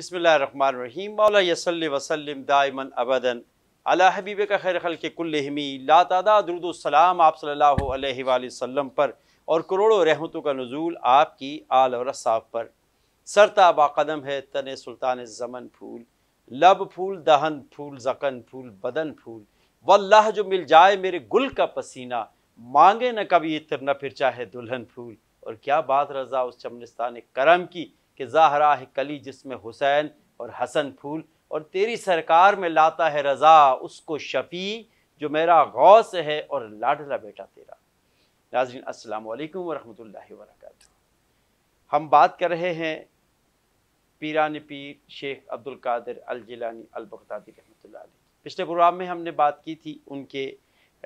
बसमीम मौल वसलम दायमन अबदन अला हबीब का खैर खल के कुल्लहमी लातादा दरुदसलाम आप सल्ला वसम पर और करोड़ों रहमतों का नज़ूल आपकी आल और असाब पर सरता बाक़दम है तने सुल्तान ज़मन फूल लब फूल दहन फूल जकन फूल बदन फूल वल्लाह जो मिल जाए मेरे गुल का पसीना मांगे न कभी इतर न फिर चाहे दुल्हन फूल और क्या बात रजा उस चमनिस्तान करम की कि ज़ाहरा कली जिसमें हुसैन और हसन फूल और तेरी सरकार में लाता है रज़ा उसको शफ़ी जो मेरा गौस है और लाडला बेटा तेरा नाजरीन अस्सलाम वालेकुम वरहमतुल्लाहि हम बात कर रहे हैं Piran Pir Sheikh Abdul Qadir al Jilani al Baghdadi रहमतुल्लाह पिछले प्रोग्राम में हमने बात की थी उनके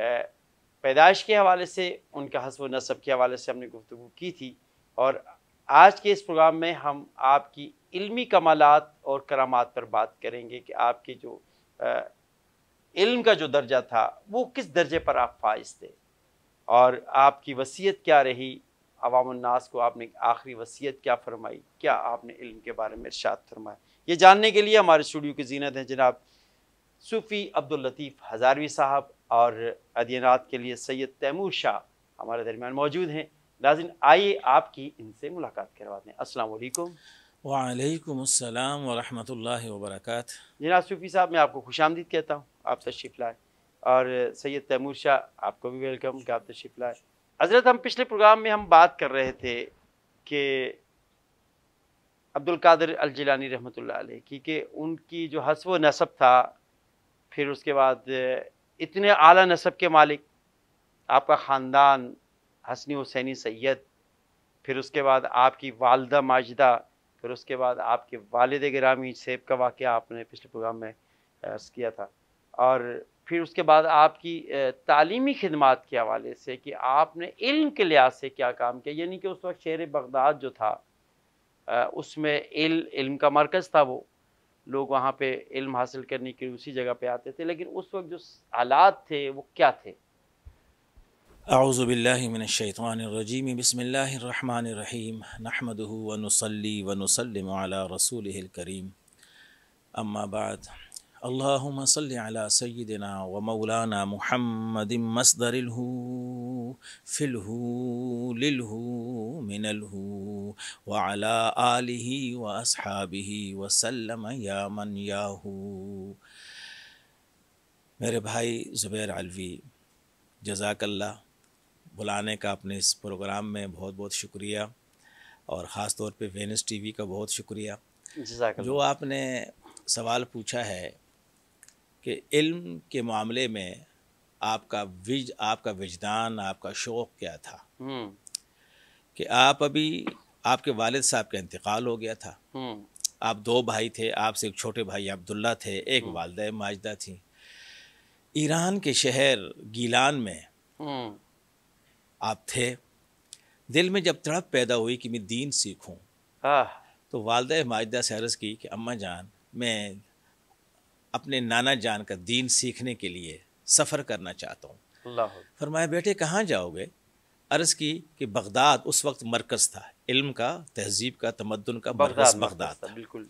पैदाइश के हवाले से उनका हसब नसब के हवाले से हमने गुफ्तु की थी और आज के इस प्रोग्राम में हम आपकी इल्मी कमालात और करामात पर बात करेंगे कि आपके जो आ, इल्म का जो दर्जा था वो किस दर्जे पर आप फाइज थे और आपकी वसीयत क्या रही अवामनास को आपने आखिरी वसीयत क्या फरमाई क्या आपने इल्म के बारे में इर्शाद फरमाया ये जानने के लिए हमारे स्टूडियो की जीनत हैं जनाब सूफ़ी अब्दुल लतीफ़ हज़ारवी साहब और अदीनात के लिए सैयद तैमूर शाह हमारे दरमियान मौजूद हैं नाजिन आइए आपकी इनसे मुलाकात करवा दें असल वालेकुम अस्सलाम वरहमतुल्लाहि वबरकत जनाब सूफ़ी साहब मैं आपको खुश आमदीद कहता हूँ आप तशरीफ़ लाए और सैयद तैमूर शाह आपको भी वेलकम कि आप तशरीफ़ लाए हज़रत हम पिछले प्रोग्राम में हम बात कर रहे थे कि अब्दुल कादर अलजिलानी रहमत की कि उनकी जो हसब नसब था फिर उसके बाद इतने आला नसब के मालिक आपका ख़ानदान हसनी हुसैनी सैयद फिर उसके बाद आपकी वालदा माजदा फिर उसके बाद आपके वालद ग्रामी सेब का वाक़ आपने पिछले प्रोग्राम में किया था और फिर उसके बाद आपकी तालीमी खदमात के हवाले से कि आपने इल्म के लिहाज से क्या काम किया यानी कि उस वक्त शेर बगदाद जो था उसमें इल, इल्म का मरकज़ था वो लोग वहाँ पे इल्म हासिल करने के लिए उसी जगह पे आते थे लेकिन उस वक्त जो हालात थे वो क्या थे अज़बिल्लिमिनशैतरजीम बसमीम नहमदनसली वनसलम रसूलकरीम अम्माबाद अल्लाम सल सैदना व मौलाना महमद मसदरहू फ़िलहू लिलहू मिनलहू वाला आलही व असहाबी वसलम या मन याहू मेरे भाई ज़ुबैर अलवी जजाकल्ला बुलाने का अपने इस प्रोग्राम में बहुत बहुत शुक्रिया और ख़ास तौर पे टी टीवी का बहुत शुक्रिया जो आपने सवाल पूछा है कि इल्म के मामले में आपका विज आपका विजदान आपका शौक़ क्या था हम्म। कि आप अभी आपके वालिद साहब का इंतकाल हो गया था हम्म। आप दो भाई थे आपसे एक छोटे भाई अब्दुल्ला थे एक हम्म। वालदा माजदा थी ईरान के शहर गीलान में आप थे दिल में जब तड़प पैदा हुई कि मैं दीन सीखूं तो वालद माजदा से अर्ज़ की कि अम्मा जान मैं अपने नाना जान का दीन सीखने के लिए सफ़र करना चाहता हूँ फरमाया बेटे कहाँ जाओगे अर्ज़ की कि बगदाद उस वक्त मरकज़ था इल्म का तहजीब का तमदन का बरकस बगदाद था बिल्कुल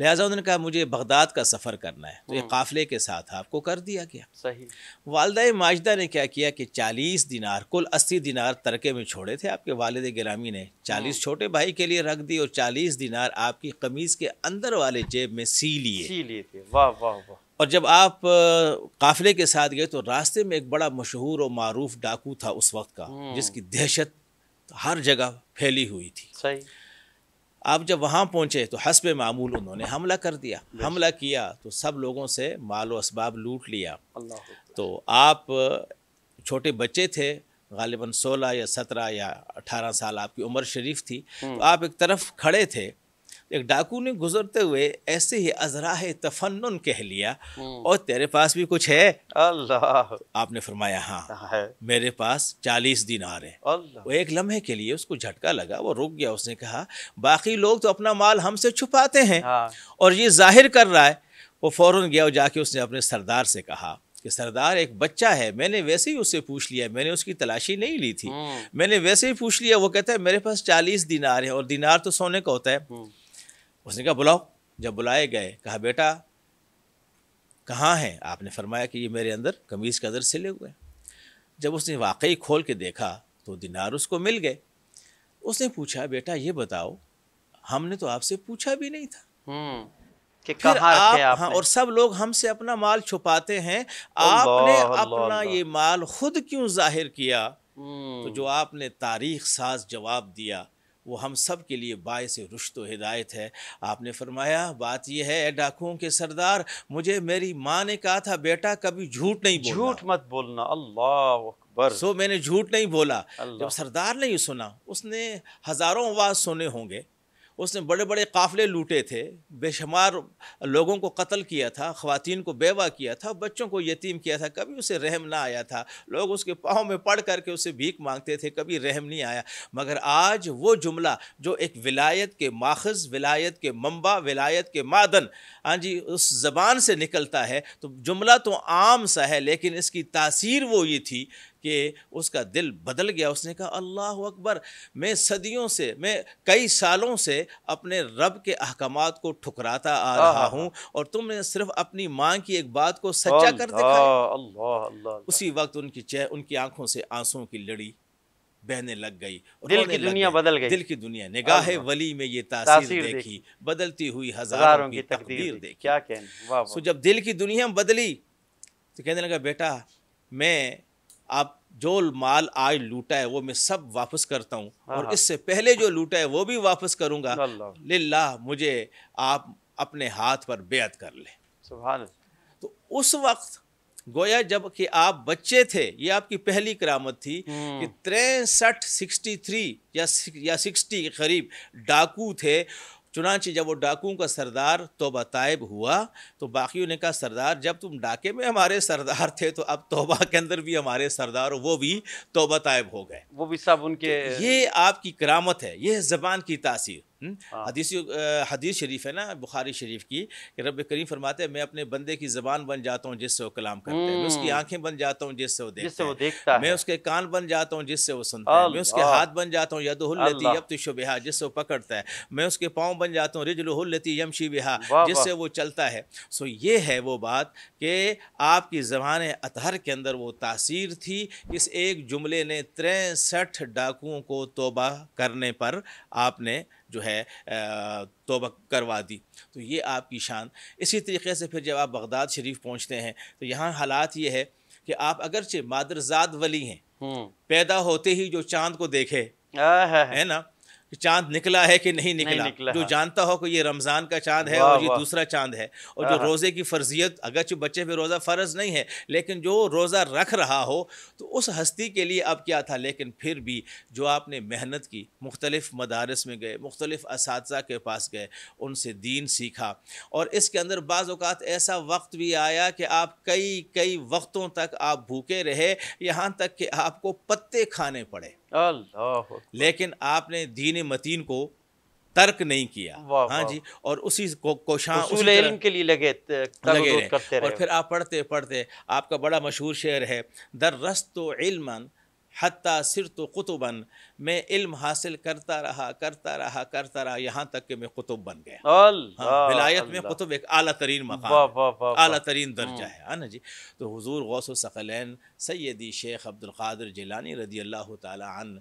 लिहाजा उन्होंने कहा मुझे बगदाद का सफ़र करना है तो ये हम्म। काफ़िले के साथ आपको कर दिया गया सही वालदा माजदा ने क्या किया कि चालीस दिनार कुल अस्सी दिनार तरके में छोड़े थे आपके वालद ग्रामी ने चालीस हम्म। छोटे भाई के लिए रख दी और चालीस दिनार आपकी कमीज़ के अंदर वाले जेब में सी लिए सी लिए थे वाह वाह वाह और जब आप काफ़िले के साथ गए तो रास्ते में एक बड़ा मशहूर और मरूफ डाकू था उस वक्त का हम्म। जिसकी दहशत हर जगह फैली हुई थी सही अब जब वहाँ पहुँचे तो हसब मामूल उन्होंने हमला कर दिया हमला किया तो सब लोगों से माल इसबाब लूट लिया तो आप छोटे बच्चे थे गालिबा सोलह या सत्रह या अठारह साल आपकी उम्र शरीफ थी हम्म। तो आप एक तरफ खड़े थे एक डाकू ने गुजरते हुए ऐसे ही अजरा तफन्न कह लिया हम्म। और तेरे पास भी कुछ है अल्लाह आपने फरमाया हाँ मेरे पास चालीस दिन आ रहे वो एक लम्हे के लिए उसको झटका लगा वो रुक गया उसने कहा बाकी लोग तो अपना माल हमसे छुपाते हैं हाँ। और ये जाहिर कर रहा है वो फौरन गया और जाके उसने अपने सरदार से कहा कि सरदार एक बच्चा है मैंने वैसे ही उससे पूछ लिया मैंने उसकी तलाशी नहीं ली थी हम्म। मैंने वैसे ही पूछ लिया वो कहता है मेरे पास चालीस दिनार है और दिनार तो सोने का होता है हम्म। उसने कहा बुलाओ जब बुलाए गए कहा बेटा कहाँ हैं आपने फरमाया कि ये मेरे अंदर कमीज़ के अंदर सिले हुए जब उसने वाकई खोल के देखा तो दिनार उसको मिल गए उसने पूछा बेटा ये बताओ हमने तो आपसे पूछा भी नहीं था हम्म, कि फिर आप हाँ और सब लोग हमसे अपना माल छुपाते हैं आपने अपना ये माल खुद क्यों जाहिर किया हम्म। तो जो आपने तारीख साज जवाब दिया वो हम सब के लिए बायस रुश्त व हिदायत है आपने फरमाया बात यह है डाकुओं के सरदार मुझे मेरी माँ ने कहा था बेटा कभी झूठ नहीं बोलना झूठ मत बोलना अल्लाह अकबर सो मैंने झूठ नहीं बोला जब सरदार ने ये सुना उसने हज़ारों आवाज़ सुने होंगे उसने बड़े बड़े काफ़ले लूटे थे बेशुमार लोगों को कत्ल किया था ख़वान को बेवा किया था बच्चों को यतीम किया था कभी उसे रहम ना आया था लोग उसके पाँव में पड़ करके उसे भीख मांगते थे कभी रहम नहीं आया मगर आज वो जुमला जो एक विलायत के माखज़ विलायत के मंबा विलायत के मादन हाँ जी उस ज़बान से निकलता है तो जुमला तो आम सा है लेकिन इसकी तासीर वो ये थी कि उसका दिल बदल गया उसने कहा अल्लाह अकबर मैं सदियों से मैं कई सालों से अपने रब के अहकाम को ठुकराता आ रहा हूँ और तुमने सिर्फ अपनी माँ की एक बात को सच्चा कर दिखाया उसी वक्त उनकी चेह उनकी आंखों से आंसुओं की लड़ी बहने लग गई दिल की दुनिया बदल गई दिल की दुनिया निगाह वली में ये तासीर देखी, देखी बदलती हुई हजारों की तकदीर देखी क्या कहने सो जब दिल की दुनिया बदली तो कहने लगा बेटा मैं आप जो माल आज लूटा है वो मैं सब वापस करता हूँ हाँ, और हाँ। इससे पहले जो लूटा है वो भी वापस करूँगा लिल्ला मुझे आप अपने हाथ पर बेअत कर लें तो उस वक्त गोया जब कि आप बच्चे थे ये आपकी पहली करामत थी कि हम्म। तिरसठ सिक्सटी थ्री या सिक्सटी के करीब डाकू थे चुनाच जब वो डाकुओं का सरदार तोबा तायब हुआ तो बाकियों ने कहा सरदार जब तुम डाके में हमारे सरदार थे तो अब तोबा के अंदर भी हमारे सरदार वो भी तोबा तायब हो गए वो भी सब उनके तो ये आपकी करामत है ये ज़बान की तासीर हम्म, हाँ। हदीस हदीस शरीफ है ना बुखारी शरीफ की कि रब करीम फरमाते हैं मैं अपने बंदे की जबान बन जाता हूँ जिससे वो कलाम करते हैं मैं उसकी हम्म। आंखें बन जाता हूँ जिससे वो देखता, देखता है मैं उसके कान बन जाता हूँ जिससे वो सुनता है मैं उसके हाथ बन जाता हूँ लेती यब तुशबहा जिससे वो पकड़ता है मैं उसके पाँव बन जाता हूँ लेती यमशी बिहा जिससे वो चलता है सो ये है वो बात कि आपकी जबान अतहर के अंदर वो तासीर थी इस एक जुमले ने तिरसठ डाकुओं को तोबा करने पर आपने जो है तोबा करवा दी तो ये आपकी शान इसी तरीके से फिर जब आप बगदाद शरीफ पहुँचते हैं तो यहाँ हालात ये है कि आप अगरचे मादरजाद वली हैं हम्म। पैदा होते ही जो चांद को देखे हाँ, हाँ। है ना कि चांद निकला है कि नहीं निकला, नहीं निकला जो जानता हो कि ये रमज़ान का चांद है और ये दूसरा चांद है और जो हाँ, हाँ। रोज़े की फर्जियत जो बच्चे पे रोज़ा फ़र्ज़ नहीं है लेकिन जो रोज़ा रख रहा हो तो उस हस्ती के लिए अब क्या था लेकिन फिर भी जो आपने मेहनत की मुख्तलिफ़ मदारस में गए मुख्तलिफ़ इस के पास गए उनसे दीन सीखा और इसके अंदर बाज़ात ऐसा वक्त भी आया कि आप कई कई वक्तों तक आप भूखे रहे यहाँ तक कि आपको पत्ते खाने पड़े अल्लाह लेकिन आपने दीन मतीन को तर्क नहीं किया हाँ जी और उसी को कोशां उसी के लिए लगे लगे रहे और फिर आप पढ़ते पढ़ते आपका बड़ा मशहूर शेर है दर रस्त इल्मन हती सिर तो कुतुबन मैं इल्म हासिल करता रहा करता रहा करता रहा यहाँ तक कि मैं कुतुब बन गया हाँ, विलायत में कुतुब एक अली तरीन मकाम अली तरीन हम्म। दर्जा है हाँ ना जी तो हजूर गौसैन सैदी शेख अब्दुल्कर जिलानी रदी अल्लाह तन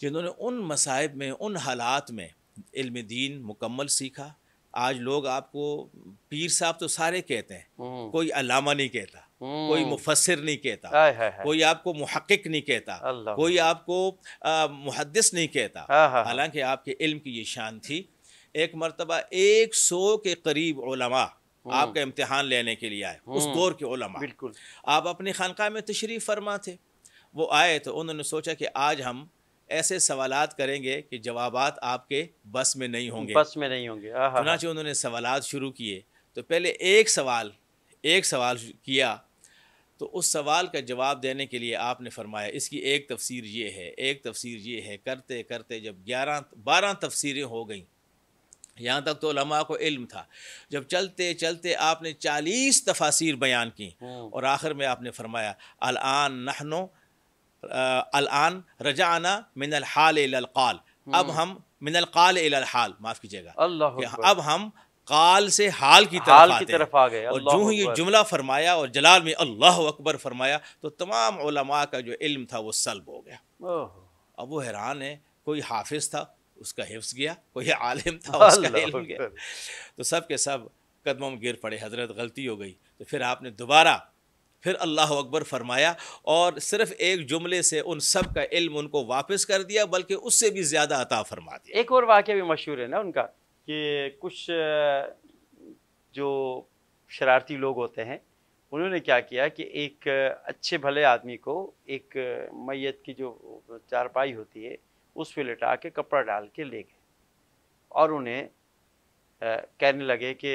जिन्होंने उन मसाइब में उन हालात में इल्म दीन मुकम्मल सीखा आज लोग आपको पीर साहब तो सारे कहते हैं हम्म। कोई अलामा नहीं कहता हम्म। कोई मुफसर नहीं कहता है है कोई आपको मुहक्क नहीं कहता कोई आपको मुहदस नहीं कहता हाँ, हाँ, हाँ। हालांकि आपके इल्म की ये शान थी एक मरतबा एक सौ के करीब ओलमा हम्म। आपका इम्तहान लेने के लिए आए उस दौर के ओलमा बिल्कुल आप अपनी खानका में तशरीफ़ फरमा थे वो आए तो उन्होंने सोचा कि आज हम ऐसे सवाल करेंगे कि जवाब आपके बस में नहीं होंगे बस में नहीं होंगे चुनाचे उन्होंने सवाल शुरू किए तो पहले एक सवाल एक सवाल किया तो उस सवाल का जवाब देने के लिए आपने फरमाया इसकी एक तफसीर ये है एक तफसीर ये है करते करते जब ग्यारह बारह तफसीरें हो गईं यहाँ तक तो लमा को इल्म था जब चलते चलते आपने चालीस तफासिर बयान की हम्म। और आखिर में आपने फरमाया अलान नहनो रजा आना मिनल हाल इलकाल हम्म। अब हम मिनल काल इलल हाल माफ़ कीजिएगा अब हम काल से हाल की तरफ हाल आते की तरफ आ गए और जो ये जुमला फरमाया और जलाल में अल्लाह अकबर फरमाया तो तमाम उलमा का जो इल्म था वो सलब हो गया अब वो हैरान है कोई हाफिज था उसका हिफ्स गया कोई आलिम था उसका इल्म गया तो सब के सब कदमों में गिर पड़े हजरत गलती हो गई तो फिर आपने दोबारा फिर अल्लाह अकबर फरमाया और सिर्फ एक जुमले से उन सब का इल्म उनको वापस कर दिया बल्कि उससे भी ज़्यादा अता फरमा दिया एक और वाक्य भी मशहूर है ना उनका कि कुछ जो शरारती लोग होते हैं उन्होंने क्या किया कि एक अच्छे भले आदमी को एक मैत की जो चारपाई होती है उस पर लिटा के कपड़ा डाल के ले गए और उन्हें कहने लगे कि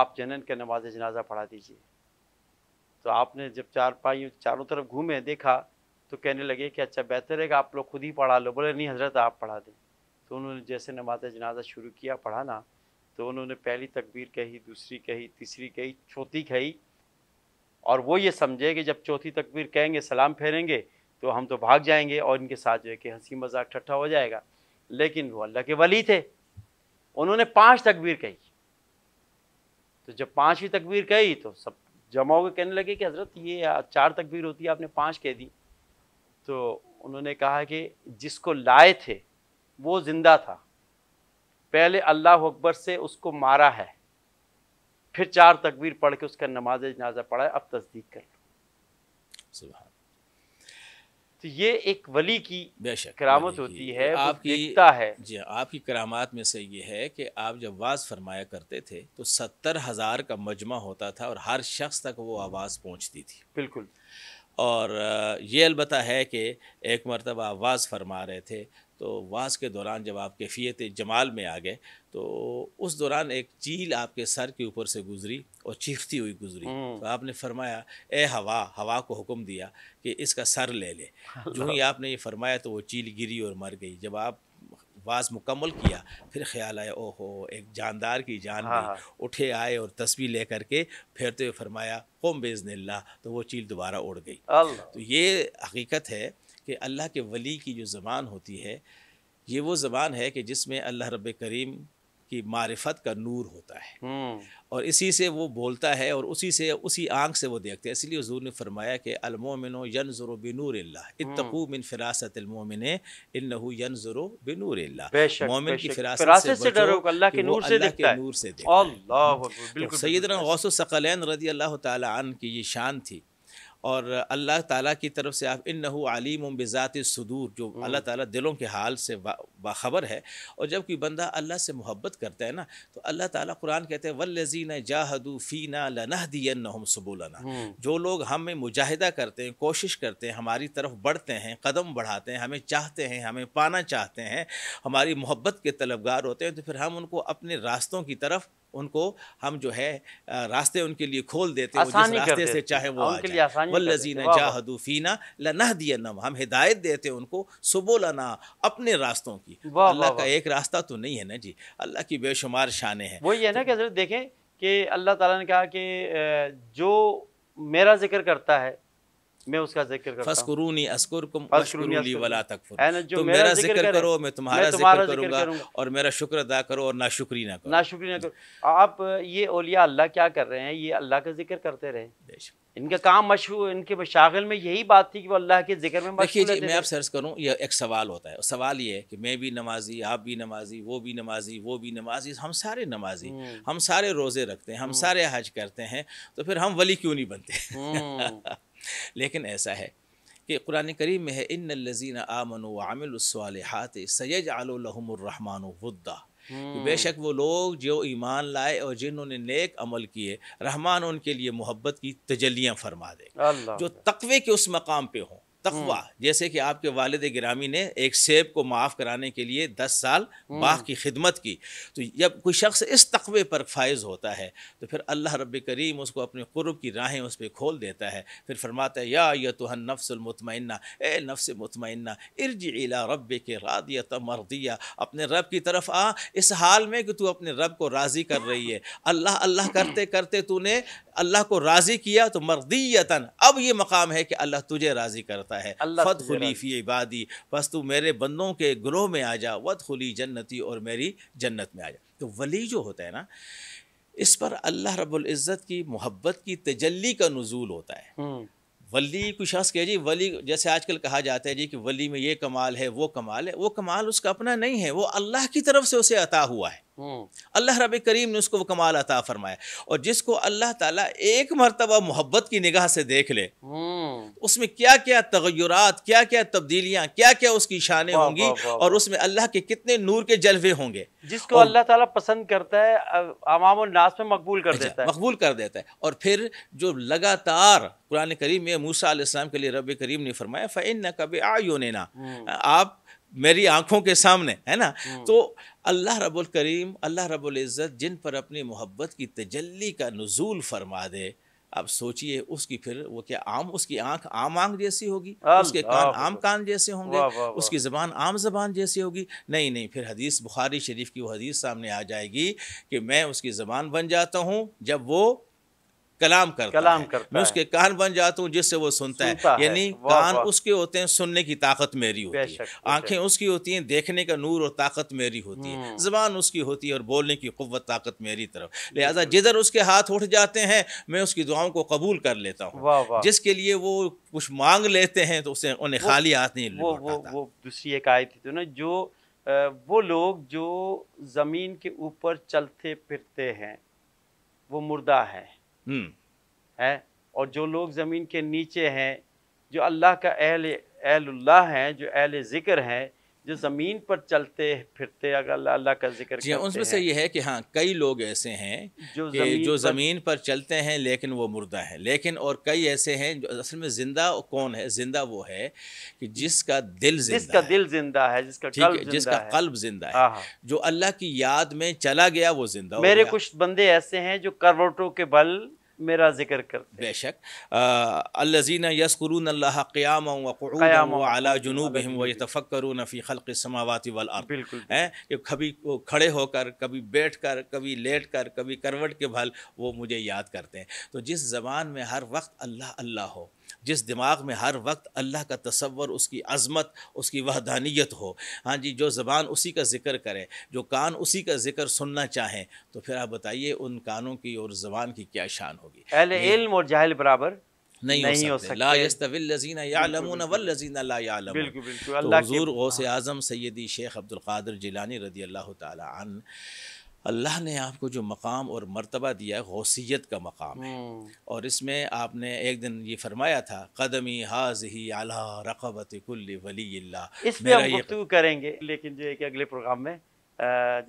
आप जनन के नमाज जनाजा पढ़ा दीजिए तो आपने जब चार पाई चारों तरफ घूमे देखा तो कहने लगे कि अच्छा बेहतर है कि आप लोग खुद ही पढ़ा लो बोले नहीं हजरत आप पढ़ा दें तो उन्होंने जैसे नमाज जनाजा शुरू किया पढ़ाना तो उन्होंने पहली तकबीर कही दूसरी कही तीसरी कही चौथी कही और वो ये समझे कि जब चौथी तकबीर कहेंगे सलाम फेरेंगे तो हम तो भाग जाएंगे और इनके साथ जो है कि हंसी मजाक ठट्ठा हो जाएगा लेकिन वो अल्लाह के वली थे उन्होंने पांच तकबीर कही तो जब पांचवी तकबीर कही तो सब जमा होकर कहने लगे कि हज़रत ये चार तकबीर होती है आपने पाँच कह दी तो उन्होंने कहा कि जिसको लाए थे वो ज़िंदा था पहले अल्लाह अकबर से उसको मारा है फिर चार तकबीर पढ़ के उसका नमाज जनाजा पढ़ा है अब तस्दीक कर लो तो ये एक वली की करामत होती है आपकी दिखता है जी हाँ, आपकी करामात में से ये है कि आप जब आवाज फरमाया करते थे तो सत्तर हज़ार का मजमा होता था और हर शख्स तक वो आवाज़ पहुंचती थी बिल्कुल और ये अलबत् है कि एक मरतबा आवाज़ फरमा रहे थे तो वास के दौरान जब आप कैफियत जमाल में आ गए तो उस दौरान एक चील आपके सर के ऊपर से गुजरी और चीखती हुई गुजरी हम्म। तो आपने फरमाया ए हवा हवा को हुक्म दिया कि इसका सर ले ले जो ही आपने ये फरमाया तो वो चील गिरी और मर गई जब आप वास मुकम्मल किया फिर ख्याल आया ओहो एक जानदार की जान हाँ।, हाँ। उठे आए और तस्वीर ले करके तो हुए फरमाया कौम बेजन तो वो चील दोबारा उड़ गई तो ये हकीकत है कि अल्लाह के वली की जो ज़बान होती है ये वो ज़बान है कि जिसमें अल्लाह रब करीम की मारफत का नूर होता है हम्म। और इसी से वो बोलता है और उसी से उसी आंख से वो देखते हैं इसलिए हजूर ने फरमाया कि अलमोमिन यन ज़ुर बिनूर हम्म। इतकू मिन फ़िरासत अलमोमिन इन यन ज़ुरो बिनूर मोमिन की फिरासत से डरो अल्लाह तो सैदना गौस सकलैन रदी अल्लाह तन की ये शान थी और अल्लाह ताला की तरफ से आप इन नहु आलिम बज़ात सदूर जो हम्म। अल्लाह ताला दिलों के हाल से बाखबर है और जब कोई बंदा अल्लाह से मोहब्बत करता है ना तो अल्लाह ताला कुरान कहते हैं वल्लजीन जाहदू फ़ीना लनह दियन सबूलना हम्म। जो लोग हमें मुजाहिदा करते हैं कोशिश करते हैं हमारी तरफ बढ़ते हैं कदम बढ़ाते हैं हमें चाहते हैं हमें पाना चाहते हैं हमारी मोहब्बत के तलबगार होते हैं तो फिर हम उनको अपने रास्तों की तरफ उनको हम जो है रास्ते उनके लिए खोल देते हैं जिस रास्ते से चाहे वो हाँ, आ जाए लनह दिया नम हम हिदायत देते हैं उनको लना अपने रास्तों की अल्लाह का एक रास्ता तो नहीं है ना जी अल्लाह की बेशुमार शान है वही है ना तो कि देखें कि अल्लाह ताला ने कहा कि जो मेरा जिक्र करता है मैं उसका जिक्र करता फस्करूनी अस्कुरकुम वशकुरूली वला तकफुर तो मेरा जिक्र करो मैं तुम्हारा जिक्र करूंगा और मेरा शुक्र अदा करो और नाशुक्री ना करो नाशुक्री ना करो आप ये औलिया अल्लाह क्या कर रहे हैं ये अल्लाह का जिक्र करते रहे इनका काम मशहूर इनके मशागल में यही बात थी कि वो अल्लाह के जिक्र में देखिए जी मैं आपसे अर्ज करूँ ये एक सवाल होता है सवाल ये है कि मैं भी नमाजी आप भी नमाजी वो भी नमाजी वो भी नमाजी हम सारे नमाजी हम्म। हम सारे रोज़े रखते हैं हम हम्म। सारे हज करते हैं तो फिर हम वली क्यों नहीं बनते हम्म। लेकिन ऐसा है कि कुरान करीम में है इन लजीन आमन वामिलसालहत सैज आलहमरहमान वद्दा हम्म। बेशक वो लोग जो ईमान लाए और जिन्होंने नेक अमल किए रहमान उनके लिए मोहब्बत की तजलियाँ फरमा दे जो तकवे के उस मकाम पर हों तकवा हम्म। जैसे कि आपके वालद ग्रामी ने एक सेब को माफ़ कराने के लिए दस साल हम्म। बाघ की खिदमत की तो जब कोई शख्स इस तकवे पर फायज होता है तो फिर अल्लाह रब करीम उसको अपने क़ुरब की राहें उस पर खोल देता है फिर फरमाता है या या तुहन नफ्समतमना ए नफ्स मतमना इर्ज इला रब के रादियत मरदिया अपने रब की तरफ आ इस हाल में कि तू अपने रब को राज़ी कर रही है अल्लाह अल्लाह करते करते तूने अल्लाह को राज़ी किया तो मरदियता अब ये मकाम है कि अल्लाह तुझे राज़ी करता करता है फत खलीफी इबादी बस तू मेरे बंदों के ग्रोह में आ जा वत खुली जन्नती और मेरी जन्नत में आ जा तो वली जो होता है ना इस पर अल्लाह रबुल्जत की मोहब्बत की तजली का नजूल होता है हम्म। वली कुछ शख्स कह जी वली जैसे आजकल कहा जाता है जी कि वली में ये कमाल है वो कमाल है वो कमाल उसका अपना नहीं है वो अल्लाह की तरफ से उसे अता हुआ है हम्म। अल्लाह रब करीम ने उसको वो कमाल अता फरमाया और जिसको अल्लाह ताला एक मरतबा मोहब्बत की निगाह से देख ले हम्म। उसमें क्या क्या तगैरत क्या क्या तब्दीलियां क्या क्या उसकी शानें होंगी और उसमें अल्लाह के कितने नूर के जलवे होंगे जिसको अल्लाह ताला पसंद करता है आवाम नाज में मकबूल कर अच्छा, देता है मकबूल कर देता है और फिर जो लगातार कुरान करीम में मूसा के लिए रब करीम ने फरमाया फिन न कब आयो ने ना आप मेरी आंखों के सामने है ना हम्म। तो अल्लाह रब्बुल करीम अल्लाह रब्बुल इज़्ज़त जिन पर अपनी मोहब्बत की तजल्ली का नजूल फरमा दे आप सोचिए उसकी फिर वो क्या आम उसकी आंख आम आंख जैसी होगी उसके कान आम कान जैसे होंगे उसकी ज़बान आम ज़बान जैसी होगी नहीं नहीं फिर हदीस बुखारी शरीफ की वो हदीस सामने आ जाएगी कि मैं उसकी ज़बान बन जाता हूँ जब वो कलाम करता कलाम है। करता मैं उसके कान बन जाता हूँ जिससे वो सुनता है यानी कान उसके होते हैं सुनने की ताकत मेरी होती है आंखें उसकी होती हैं देखने का नूर और ताकत मेरी होती है हम्म। जबान उसकी होती है और बोलने की कुत ताकत मेरी तरफ लिहाजा जिधर उसके हाथ उठ जाते हैं मैं उसकी दुआओं को कबूल कर लेता हूँ जिसके लिए वो कुछ मांग लेते हैं तो उसे उन्हें खाली हाथ नहीं वो वो दूसरी एक आयत थी तो ना जो वो लोग जो ज़मीन के ऊपर चलते फिरते हैं वो मुर्दा है हम्म। है और जो लोग ज़मीन के नीचे हैं जो अल्लाह का अहल अहल्ला हैं जो अहल ज़िक्र हैं जो ज़मीन पर चलते फिरते अगर अल्लाह का जिक्र जी उसमें से ये है कि हाँ कई लोग ऐसे हैं जो जमीन जो ज़मीन पर, चलते हैं लेकिन वो मुर्दा है लेकिन और कई ऐसे हैं जो असल में ज़िंदा कौन है ज़िंदा वो है कि जिसका दिल जिसका दिल जिंदा है जिसका ठीक है, जिसका कल्ब जिंदा है हाँ, हाँ। जो अल्लाह की याद में चला गया वो जिंदा मेरे कुछ बंदे ऐसे हैं जो करवटों के बल मेरा जिक्र कर बेशक अल्लाजीना यसकुरून अल्लाह व वक़्याम व जुनूब हम व यतफक्करून नफ़ी खलक़ समावती वल बिल्कुल हैं कि कभी खड़े होकर कभी बैठ कर कभी लेट कर कभी करवट के भल वो मुझे याद करते हैं तो जिस ज़बान में हर वक्त अल्लाह अल्लाह हो जिस दिमाग में हर वक्त अल्लाह का तस्वर उसकी अज़मत उसकी वहदानियत हो हाँ जी जो ज़बान उसी का ज़िक्र करे जो कान उसी का ज़िक्र सुनना चाहें तो फिर आप बताइए उन कानों की और ज़बान की क्या शान होगी पहले इल्म और जाहिल बराबर नहीं, नहीं हो सकते, सकते। ला यस्तविल्लजीना वल्लजीना ला बिल्कुल बिल्कुल तो हुजूर गौस हाँ। आज़म सैदी शेख अब्दुल्कर जिलानी रदी अल्लाह तन अल्लाह ने आपको जो मकाम और मर्तबा दिया है गौसीत का मकाम है हम्म। और इसमें आपने एक दिन ये फरमाया था कदमी हाज ही अला रकबत वली करेंगे लेकिन जो है कि अगले प्रोग्राम में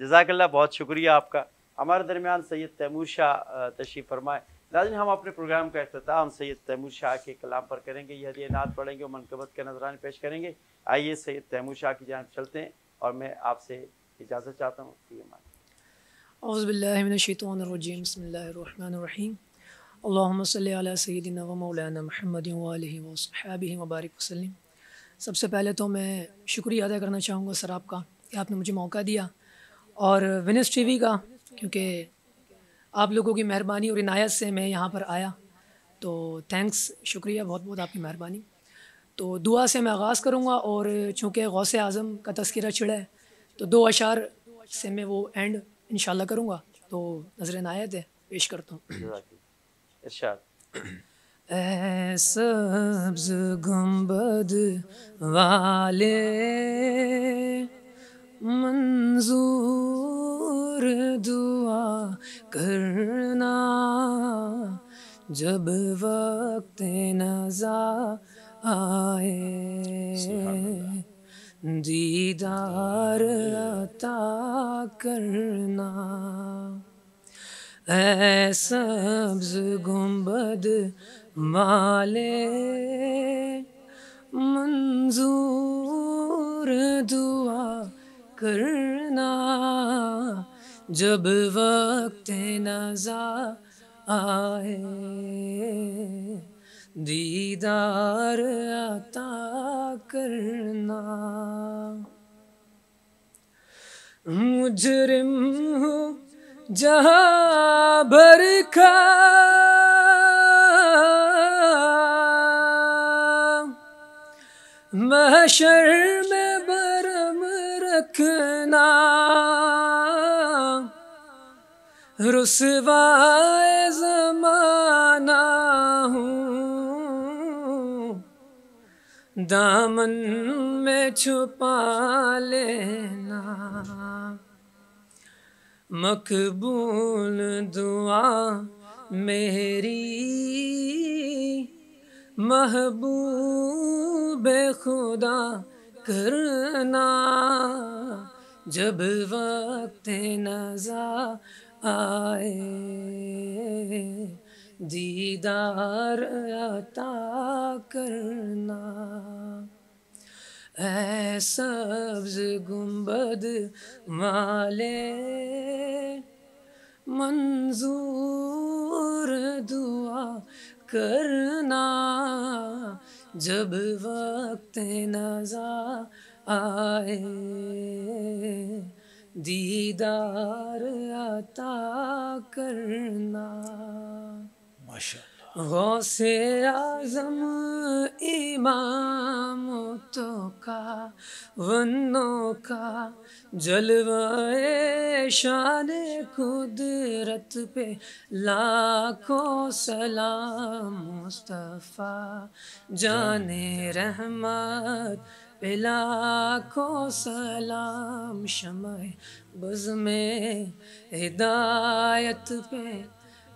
जजाकल्ला बहुत शुक्रिया आपका हमारे दरमियान सैयद तैमूर शाह तशरीफ़ फरमाए नाजिन हम अपने प्रोग्राम का अख्ताम सैयद तैमूर शाह के कलाम पर करेंगे यह दिए नात पढ़ेंगे और मनकबत के नजरान पेश करेंगे आइए सैयद तैमूर शाह की जान चलते हैं और मैं आपसे इजाज़त चाहता हूँ अज़बिल्लिनशतवानरजीम बसमीम वबारक वसलम सबसे पहले तो मैं शुक्रिया अदा करना चाहूँगा सर आपका कि आपने मुझे मौका दिया और विनस वी का क्योंकि आप लोगों की मेहरबानी और इनायत से मैं यहाँ पर आया तो थैंक्स शुक्रिया बहुत बहुत आपकी मेहरबानी तो दुआ से मैं आगाज़ करूँगा और चूँकि गौस आज़म का तस्करा छिड़ा है तो दो अशार से मैं वो एंड इन करूँगा तो नजर नायत है पेश करता हूँ सब्ज गुम्बद वाले मंजूर दुआ करना जब वक्त नजा आए दीदार अता करना ऐ सब्ज गुंबद माले मंजूर दुआ करना जब वक्त नजा आए दीदार अता करना मुजरिम हूँ जहाँ भर का महशर में बरम रखना रुसवाए जमाना हूँ दामन में छुपा लेना मकबूल दुआ मेरी महबूब खुदा करना जब वक्त नजा आए दीदार अता करना सब्ज गुंबद माले मंजूर दुआ करना जब वक्त नजा आए दीदार अता करना माशा गौसे आजम इमाम तो का वनों का जलवाए शान कुदरत पे लाखों सलाम मुस्तफ़ा जाने रहमत पिला लाखों सलाम शमय बुज में हिदायत पे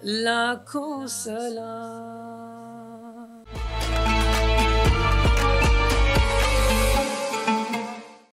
La l'inconsolable.